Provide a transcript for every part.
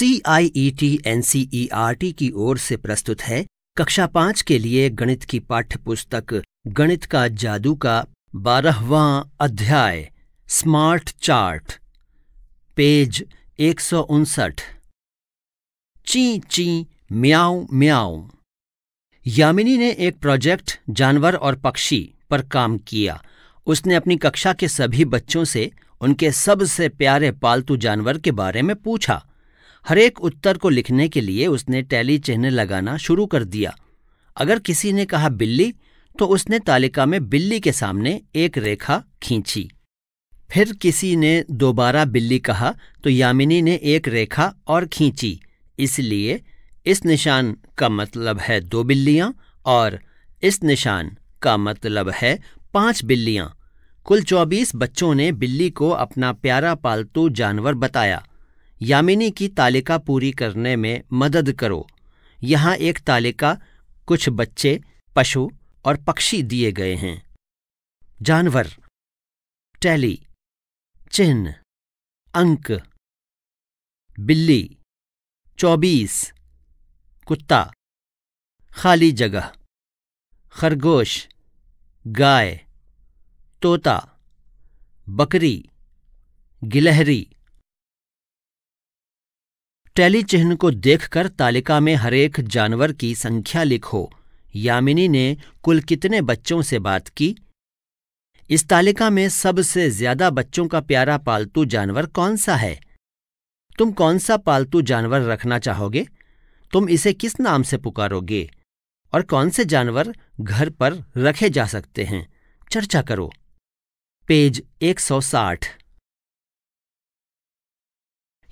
C I E T N C E R T की ओर से प्रस्तुत है कक्षा पांच के लिए गणित की पाठ्य पुस्तक गणित का जादू का बारहवां अध्याय स्मार्ट चार्ट पेज एक सौ उनसठ ची ची म्याऊ म्याऊ यामिनी ने एक प्रोजेक्ट जानवर और पक्षी पर काम किया उसने अपनी कक्षा के सभी बच्चों से उनके सबसे प्यारे पालतू जानवर के बारे में पूछा हरेक उत्तर को लिखने के लिए उसने टैली चिन्ह लगाना शुरू कर दिया अगर किसी ने कहा बिल्ली तो उसने तालिका में बिल्ली के सामने एक रेखा खींची फिर किसी ने दोबारा बिल्ली कहा तो यामिनी ने एक रेखा और खींची इसलिए इस निशान का मतलब है दो बिल्लियां और इस निशान का मतलब है पांच बिल्लियां कुल चौबीस बच्चों ने बिल्ली को अपना प्यारा पालतू जानवर बताया यामिनी की तालिका पूरी करने में मदद करो यहाँ एक तालिका कुछ बच्चे पशु और पक्षी दिए गए हैं जानवर टैली चिन्ह अंक बिल्ली चौबीस कुत्ता खाली जगह खरगोश गाय तोता बकरी गिलहरी टैली चिन्ह को देखकर तालिका में हरेक जानवर की संख्या लिखो यामिनी ने कुल कितने बच्चों से बात की इस तालिका में सबसे ज्यादा बच्चों का प्यारा पालतू जानवर कौन सा है तुम कौन सा पालतू जानवर रखना चाहोगे तुम इसे किस नाम से पुकारोगे और कौन से जानवर घर पर रखे जा सकते हैं चर्चा करो पेज 160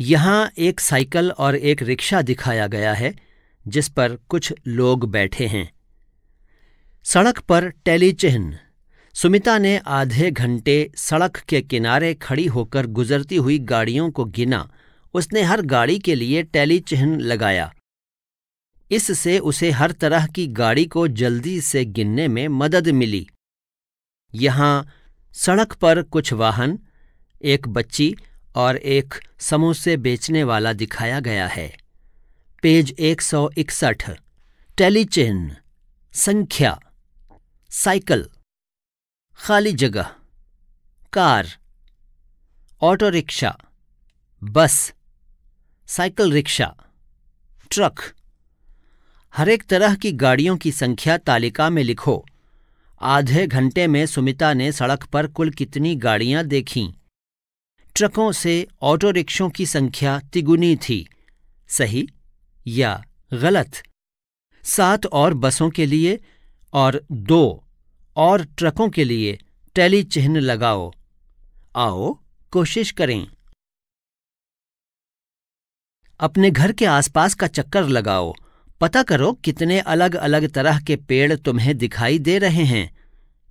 यहाँ एक साइकिल और एक रिक्शा दिखाया गया है जिस पर कुछ लोग बैठे हैं सड़क पर टैली चिन्ह सुमिता ने आधे घंटे सड़क के किनारे खड़ी होकर गुजरती हुई गाड़ियों को गिना उसने हर गाड़ी के लिए टैली चिन्ह लगाया इससे उसे हर तरह की गाड़ी को जल्दी से गिनने में मदद मिली यहाँ सड़क पर कुछ वाहन एक बच्ची और एक समोसे बेचने वाला दिखाया गया है पेज एक सौ इकसठ टेलीचेन संख्या साइकिल खाली जगह car auto rickshaw bus cycle rickshaw truck हर एक तरह की गाड़ियों की संख्या तालिका में लिखो आधे घंटे में सुमिता ने सड़क पर कुल कितनी गाड़ियां देखीं ट्रकों से ऑटो रिक्शों की संख्या तिगुनी थी सही या गलत सात और बसों के लिए और दो और ट्रकों के लिए टैली चिन्ह लगाओ आओ कोशिश करें अपने घर के आसपास का चक्कर लगाओ पता करो कितने अलग अलग तरह के पेड़ तुम्हें दिखाई दे रहे हैं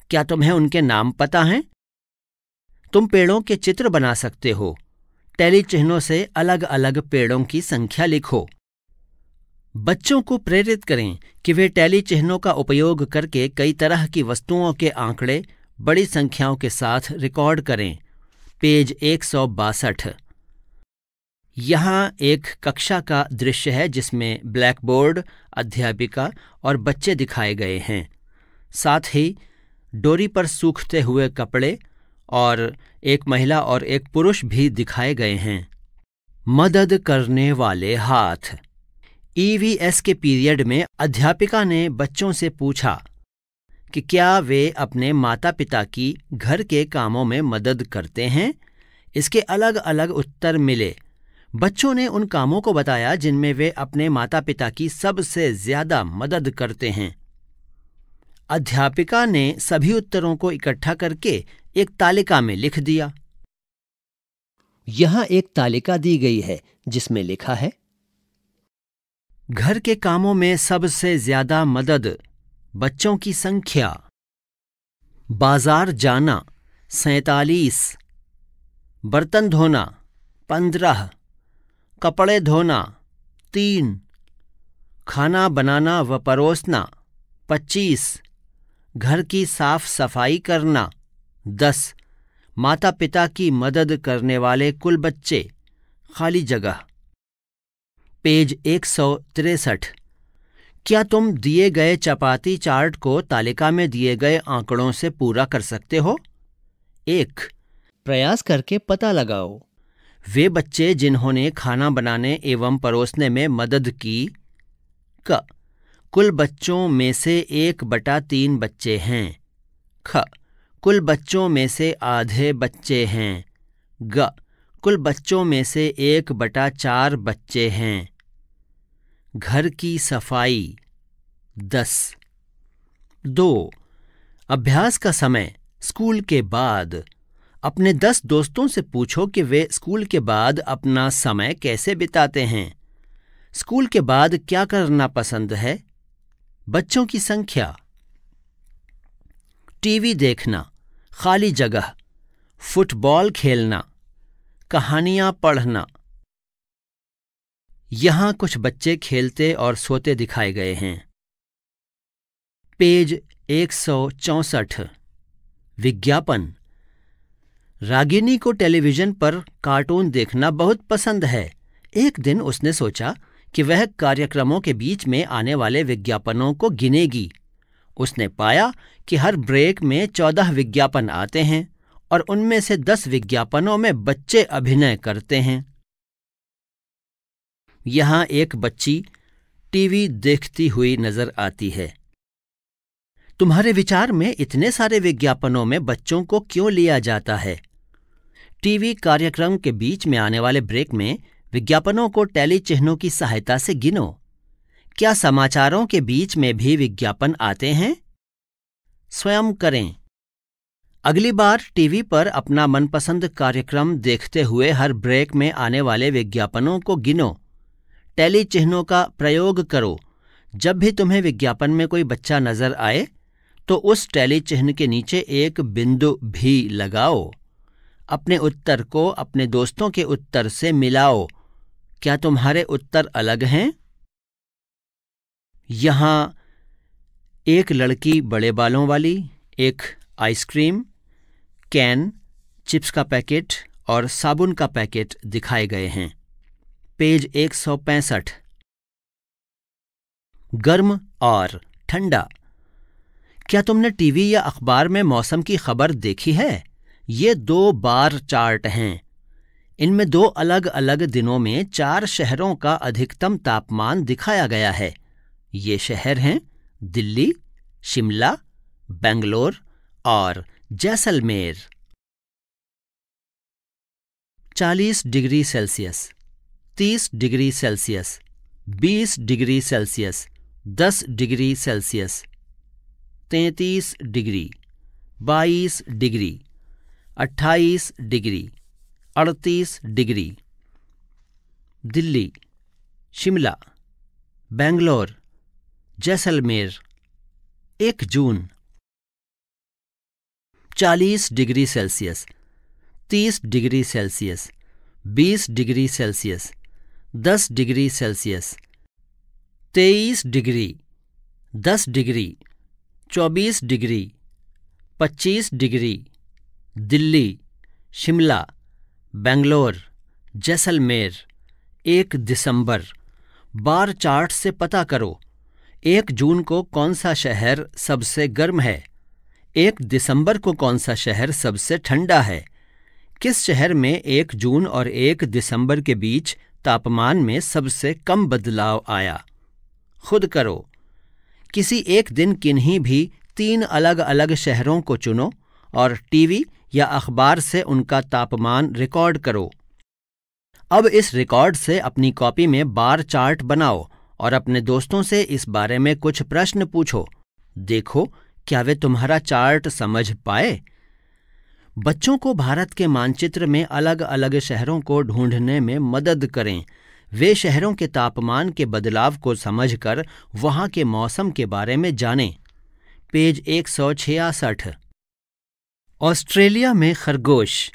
क्या तुम्हें उनके नाम पता हैं तुम पेड़ों के चित्र बना सकते हो टैली चिन्हों से अलग अलग पेड़ों की संख्या लिखो बच्चों को प्रेरित करें कि वे टैली चिन्हों का उपयोग करके कई तरह की वस्तुओं के आंकड़े बड़ी संख्याओं के साथ रिकॉर्ड करें पेज एक सौ बासठ यहाँ एक कक्षा का दृश्य है जिसमें ब्लैकबोर्ड अध्यापिका और बच्चे दिखाए गए हैं साथ ही डोरी पर सूखते हुए कपड़े और एक महिला और एक पुरुष भी दिखाए गए हैं मदद करने वाले हाथ ईवीएस e के पीरियड में अध्यापिका ने बच्चों से पूछा कि क्या वे अपने माता पिता की घर के कामों में मदद करते हैं इसके अलग अलग उत्तर मिले बच्चों ने उन कामों को बताया जिनमें वे अपने माता पिता की सबसे ज्यादा मदद करते हैं अध्यापिका ने सभी उत्तरों को इकट्ठा करके एक तालिका में लिख दिया यहां एक तालिका दी गई है जिसमें लिखा है घर के कामों में सबसे ज्यादा मदद बच्चों की संख्या बाजार जाना सैतालीस बर्तन धोना पंद्रह कपड़े धोना तीन खाना बनाना व परोसना पच्चीस घर की साफ सफाई करना दस माता पिता की मदद करने वाले कुल बच्चे खाली जगह पेज एक सौ तिरसठ क्या तुम दिए गए चपाती चार्ट को तालिका में दिए गए आंकड़ों से पूरा कर सकते हो एक प्रयास करके पता लगाओ वे बच्चे जिन्होंने खाना बनाने एवं परोसने में मदद की क कुल बच्चों में से एक बटा तीन बच्चे हैं ख कुल बच्चों में से आधे बच्चे हैं ग कुल बच्चों में से एक बटा चार बच्चे हैं घर की सफाई दस दो अभ्यास का समय स्कूल के बाद अपने दस दोस्तों से पूछो कि वे स्कूल के बाद अपना समय कैसे बिताते हैं स्कूल के बाद क्या करना पसंद है बच्चों की संख्या टीवी देखना खाली जगह फुटबॉल खेलना कहानियां पढ़ना यहां कुछ बच्चे खेलते और सोते दिखाए गए हैं पेज एक विज्ञापन रागिनी को टेलीविजन पर कार्टून देखना बहुत पसंद है एक दिन उसने सोचा कि वह कार्यक्रमों के बीच में आने वाले विज्ञापनों को गिनेगी उसने पाया कि हर ब्रेक में चौदह विज्ञापन आते हैं और उनमें से दस विज्ञापनों में बच्चे अभिनय करते हैं यहां एक बच्ची टीवी देखती हुई नजर आती है तुम्हारे विचार में इतने सारे विज्ञापनों में बच्चों को क्यों लिया जाता है टीवी कार्यक्रम के बीच में आने वाले ब्रेक में विज्ञापनों को टैली चिन्हों की सहायता से गिनो क्या समाचारों के बीच में भी विज्ञापन आते हैं स्वयं करें अगली बार टीवी पर अपना मनपसंद कार्यक्रम देखते हुए हर ब्रेक में आने वाले विज्ञापनों को गिनो टैली चिन्हों का प्रयोग करो जब भी तुम्हें विज्ञापन में कोई बच्चा नजर आए तो उस टैली चिन्ह के नीचे एक बिंदु भी लगाओ अपने उत्तर को अपने दोस्तों के उत्तर से मिलाओ क्या तुम्हारे उत्तर अलग हैं यहाँ एक लड़की बड़े बालों वाली एक आइसक्रीम कैन चिप्स का पैकेट और साबुन का पैकेट दिखाए गए हैं पेज एक सौ पैंसठ गर्म और ठंडा क्या तुमने टीवी या अखबार में मौसम की खबर देखी है ये दो बार चार्ट हैं इनमें दो अलग अलग दिनों में चार शहरों का अधिकतम तापमान दिखाया गया है ये शहर हैं दिल्ली शिमला बेंगलोर और Jaisalmer 40 degree Celsius 30 degree Celsius 20 degree Celsius 10 degree Celsius 33 degree 22 degree 28 degree 38 degree Delhi Shimla Bangalore Jaisalmer एक जून चालीस डिग्री सेल्सियस तीस डिग्री सेल्सियस बीस डिग्री सेल्सियस दस डिग्री सेल्सियस तेईस डिग्री दस डिग्री चौबीस डिग्री पच्चीस डिग्री दिल्ली शिमला बेंगलोर जैसलमेर एक दिसंबर बार चार्ट से पता करो एक जून को कौन सा शहर सबसे गर्म है एक दिसंबर को कौन सा शहर सबसे ठंडा है किस शहर में एक जून और एक दिसंबर के बीच तापमान में सबसे कम बदलाव आया खुद करो किसी एक दिन किन्हीं भी तीन अलग अलग शहरों को चुनो और टीवी या अखबार से उनका तापमान रिकॉर्ड करो अब इस रिकॉर्ड से अपनी कॉपी में बार चार्ट बनाओ और अपने दोस्तों से इस बारे में कुछ प्रश्न पूछो देखो क्या वे तुम्हारा चार्ट समझ पाए बच्चों को भारत के मानचित्र में अलग अलग शहरों को ढूंढने में मदद करें वे शहरों के तापमान के बदलाव को समझकर वहां के मौसम के बारे में जानें पेज एक सौ छियासठ ऑस्ट्रेलिया में खरगोश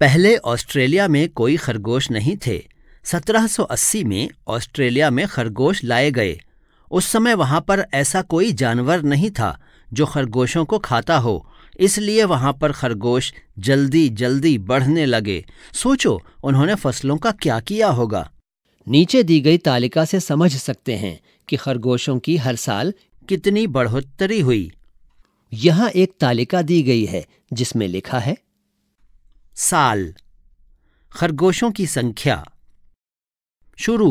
पहले ऑस्ट्रेलिया में कोई खरगोश नहीं थे 1780 में ऑस्ट्रेलिया में खरगोश लाए गए उस समय वहाँ पर ऐसा कोई जानवर नहीं था जो खरगोशों को खाता हो इसलिए वहाँ पर खरगोश जल्दी जल्दी बढ़ने लगे सोचो उन्होंने फसलों का क्या किया होगा नीचे दी गई तालिका से समझ सकते हैं कि खरगोशों की हर साल कितनी बढ़ोतरी हुई यहाँ एक तालिका दी गई है जिसमें लिखा है साल खरगोशों की संख्या शुरू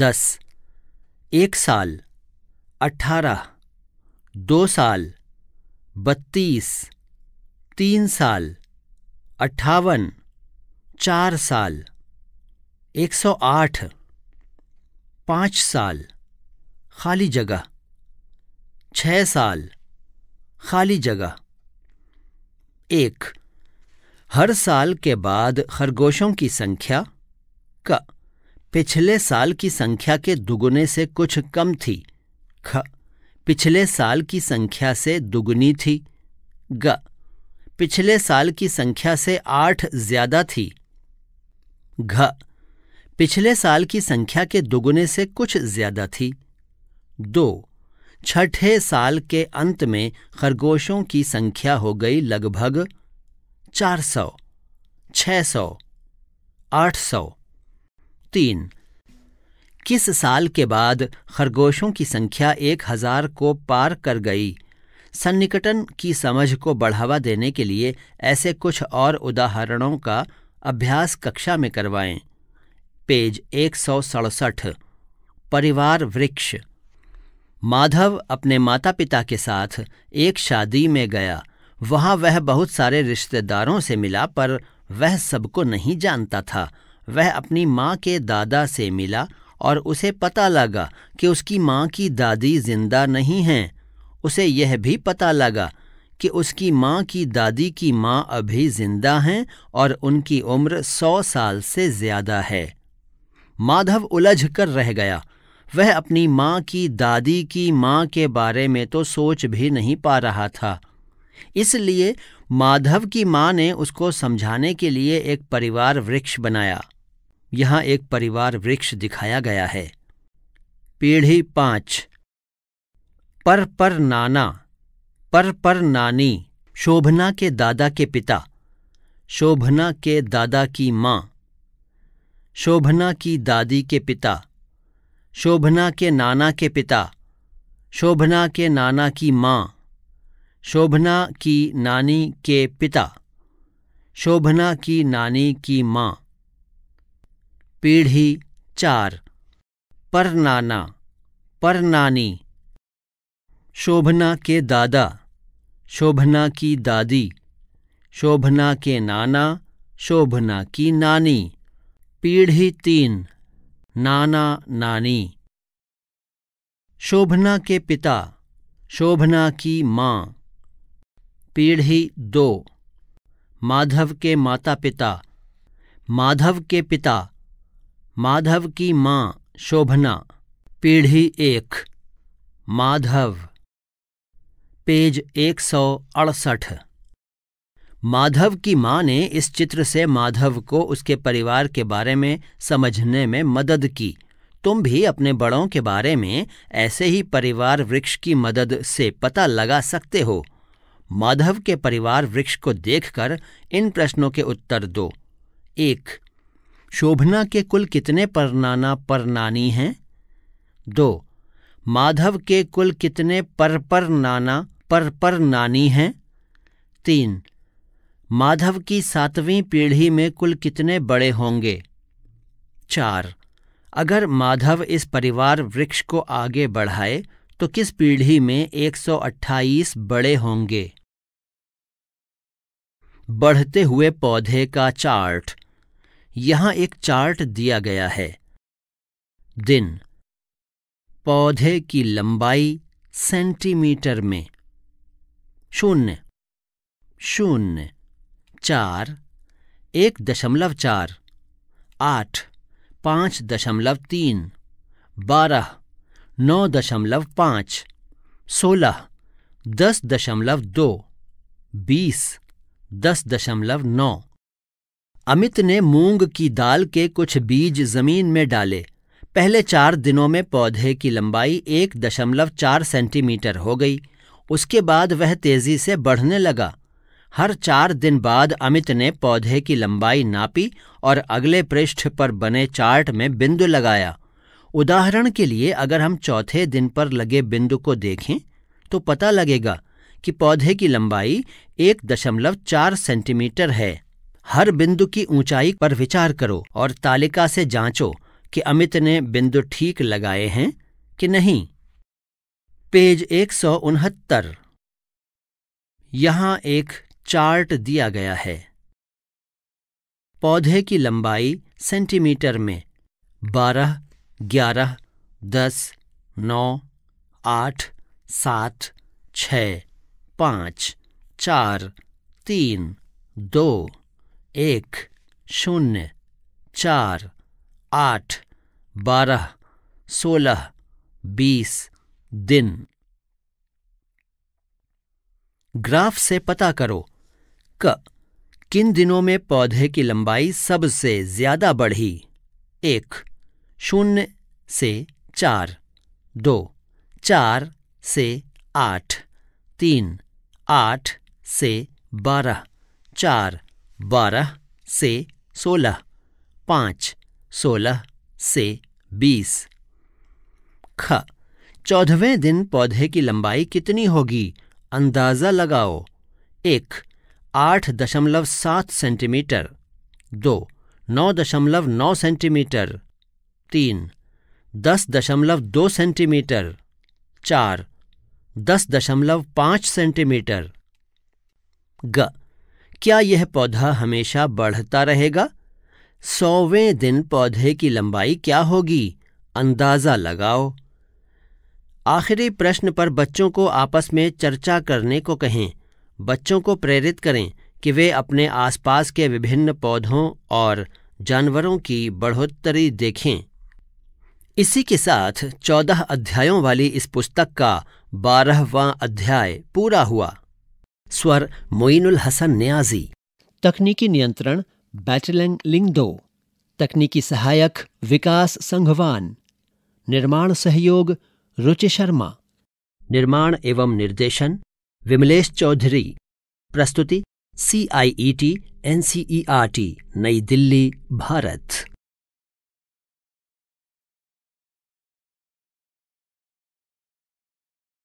दस एक साल अठारह दो साल बत्तीस तीन साल अट्ठावन चार साल एक सौ आठ पाँच साल खाली जगह छः साल खाली जगह एक हर साल के बाद खरगोशों की संख्या का पिछले साल की संख्या के दुगुने से कुछ कम थी ख पिछले साल की संख्या से दुगुनी थी ग पिछले साल की संख्या से आठ ज्यादा थी घ पिछले साल की संख्या के दुगुने से कुछ ज्यादा थी दो छठे साल के अंत में खरगोशों की संख्या हो गई लगभग चार सौ छह सौ आठ सौ तीन किस साल के बाद खरगोशों की संख्या एक हजार को पार कर गई सन्निकटन की समझ को बढ़ावा देने के लिए ऐसे कुछ और उदाहरणों का अभ्यास कक्षा में करवाएं पेज एक सौ सड़सठ परिवार वृक्ष माधव अपने माता पिता के साथ एक शादी में गया वहां वह बहुत सारे रिश्तेदारों से मिला पर वह सबको नहीं जानता था वह अपनी माँ के दादा से मिला और उसे पता लगा कि उसकी माँ की दादी जिंदा नहीं हैं उसे यह भी पता लगा कि उसकी माँ की दादी की माँ अभी जिंदा हैं और उनकी उम्र सौ साल से ज़्यादा है माधव उलझ कर रह गया वह अपनी माँ की दादी की माँ के बारे में तो सोच भी नहीं पा रहा था इसलिए माधव की माँ ने उसको समझाने के लिए एक परिवार वृक्ष बनाया यहाँ एक परिवार वृक्ष दिखाया गया है पीढ़ी पांच पर पर नाना पर पर नानी शोभना के दादा के पिता शोभना के दादा की माँ शोभना की दादी के पिता शोभना के नाना के पिता शोभना के नाना की माँ शोभना की नानी के पिता शोभना की नानी की माँ पीढ़ी चार पर नाना पर नानी शोभना के दादा शोभना की दादी शोभना के नाना शोभना की नानी पीढ़ी तीन नाना नानी शोभना के पिता शोभना की माँ पीढ़ी दो माधव के माता पिता माधव के पिता माधव की माँ शोभना पीढ़ी एक माधव पेज एक सौ अड़सठ माधव की माँ ने इस चित्र से माधव को उसके परिवार के बारे में समझने में मदद की तुम भी अपने बड़ों के बारे में ऐसे ही परिवार वृक्ष की मदद से पता लगा सकते हो माधव के परिवार वृक्ष को देखकर इन प्रश्नों के उत्तर दो एक शोभना के कुल कितने परनाना परनानी हैं दो माधव के कुल कितने पर पर नाना पर पर नानी हैं तीन माधव की सातवीं पीढ़ी में कुल कितने बड़े होंगे चार अगर माधव इस परिवार वृक्ष को आगे बढ़ाए तो किस पीढ़ी में 128 बड़े होंगे बढ़ते हुए पौधे का चार्ट यहां एक चार्ट दिया गया है दिन पौधे की लंबाई सेंटीमीटर में शून्य शून्य चार एक दशमलव चार आठ पांच दशमलव तीन बारह नौ दशमलव पांच सोलह दस दशमलव दो बीस दस दशमलव नौ अमित ने मूंग की दाल के कुछ बीज जमीन में डाले पहले चार दिनों में पौधे की लंबाई एक दशमलव चार सेंटीमीटर हो गई उसके बाद वह तेजी से बढ़ने लगा हर चार दिन बाद अमित ने पौधे की लंबाई नापी और अगले पृष्ठ पर बने चार्ट में बिंदु लगाया उदाहरण के लिए अगर हम चौथे दिन पर लगे बिंदु को देखें तो पता लगेगा कि पौधे की लंबाई एक दशमलव चार सेंटीमीटर है हर बिंदु की ऊंचाई पर विचार करो और तालिका से जांचो कि अमित ने बिंदु ठीक लगाए हैं कि नहीं पेज एक सौ उनहत्तर यहां एक चार्ट दिया गया है पौधे की लंबाई सेंटीमीटर में बारह ग्यारह दस नौ आठ सात छ पाँच चार तीन दो एक शून्य चार आठ बारह सोलह बीस दिन ग्राफ से पता करो क किन दिनों में पौधे की लंबाई सबसे ज्यादा बढ़ी एक शून्य से चार दो चार से आठ तीन आठ से बारह चार बारह से सोलह पाँच सोलह से बीस ख चौदहवें दिन पौधे की लंबाई कितनी होगी अंदाज़ा लगाओ एक आठ दशमलव सात सेंटीमीटर दो नौ दशमलव नौ सेंटीमीटर तीन दस दशमलव दो सेंटीमीटर चार दस दशमलव पाँच सेंटीमीटर ग क्या यह पौधा हमेशा बढ़ता रहेगा सौवें दिन पौधे की लंबाई क्या होगी अंदाज़ा लगाओ आखिरी प्रश्न पर बच्चों को आपस में चर्चा करने को कहें बच्चों को प्रेरित करें कि वे अपने आसपास के विभिन्न पौधों और जानवरों की बढ़ोत्तरी देखें इसी के साथ चौदह अध्यायों वाली इस पुस्तक का बारहवां अध्याय पूरा हुआ स्वर मोइनुल हसन न्याजी तकनीकी नियंत्रण बैटलिंग लिंगदो तकनीकी सहायक विकास संघवान निर्माण सहयोग रुचि शर्मा निर्माण एवं निर्देशन विमलेश चौधरी प्रस्तुति C I E T N C E R T New Delhi Bharat